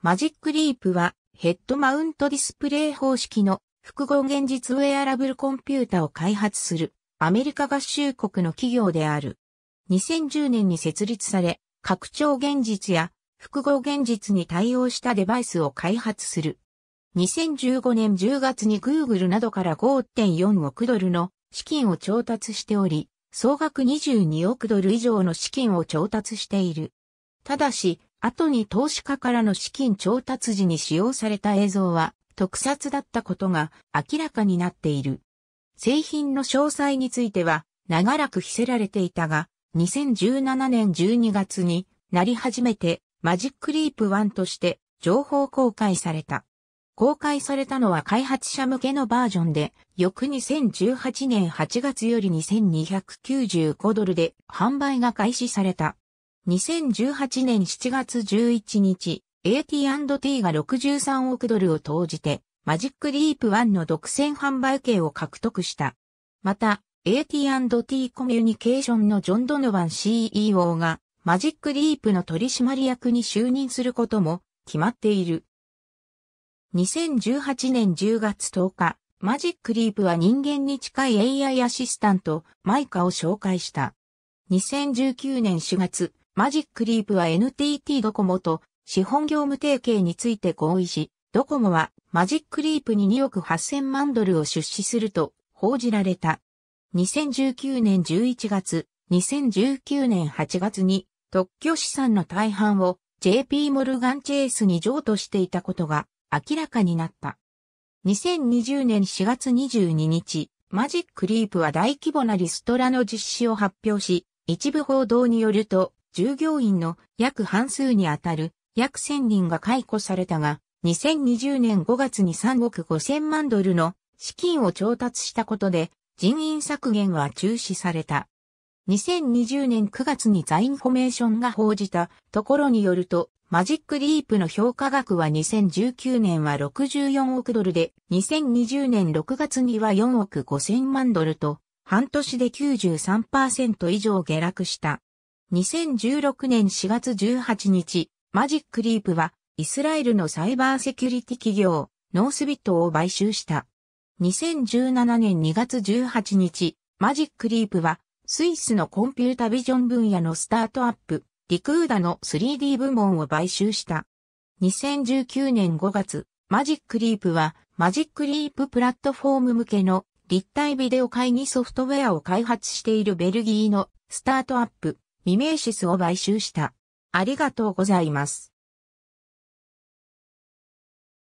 マジックリープはヘッドマウントディスプレイ方式の複合現実ウェアラブルコンピュータを開発するアメリカ合衆国の企業である。2010年に設立され、拡張現実や複合現実に対応したデバイスを開発する。2015年10月に Google などから5.4億ドルの資金を調達しており、総額22億ドル以上の資金を調達している。ただし、後に投資家からの資金調達時に使用された映像は特撮だったことが明らかになっている。製品の詳細については長らく伏せられていたが、2017年12月になり始めてマジックリープ1として情報公開された。公開されたのは開発者向けのバージョンで、翌2018年8月より2295ドルで販売が開始された。2018年7月11日、AT&T が63億ドルを投じて、マジックディープ1の独占販売権を獲得した。また、AT&T コミュニケーションのジョン・ドノバン CEO が、マジックディープの取締役に就任することも決まっている。2018年10月10日、マジックディープは人間に近い AI アシスタント、マイカを紹介した。2019年4月、マジックリープは NTT ドコモと資本業務提携について合意し、ドコモはマジックリープに2億8000万ドルを出資すると報じられた。2019年11月、2019年8月に特許資産の大半を JP モルガンチェイスに譲渡していたことが明らかになった。2020年4月22日、マジックリープは大規模なリストラの実施を発表し、一部報道によると、従業員の約半数にあたる約1000人が解雇されたが、2020年5月に3億5000万ドルの資金を調達したことで人員削減は中止された。2020年9月にザインフォメーションが報じたところによると、マジックリープの評価額は2019年は64億ドルで、2020年6月には4億5000万ドルと、半年で93%以上下落した。2016年4月18日、マジックリープは、イスラエルのサイバーセキュリティ企業、ノースビットを買収した。2017年2月18日、マジックリープは、スイスのコンピュータビジョン分野のスタートアップ、リクーダの 3D 部門を買収した。2019年5月、マジックリープは、マジックリーププラットフォーム向けの立体ビデオ会議ソフトウェアを開発しているベルギーのスタートアップ、ミメーシスを買収した。ありがとうございます。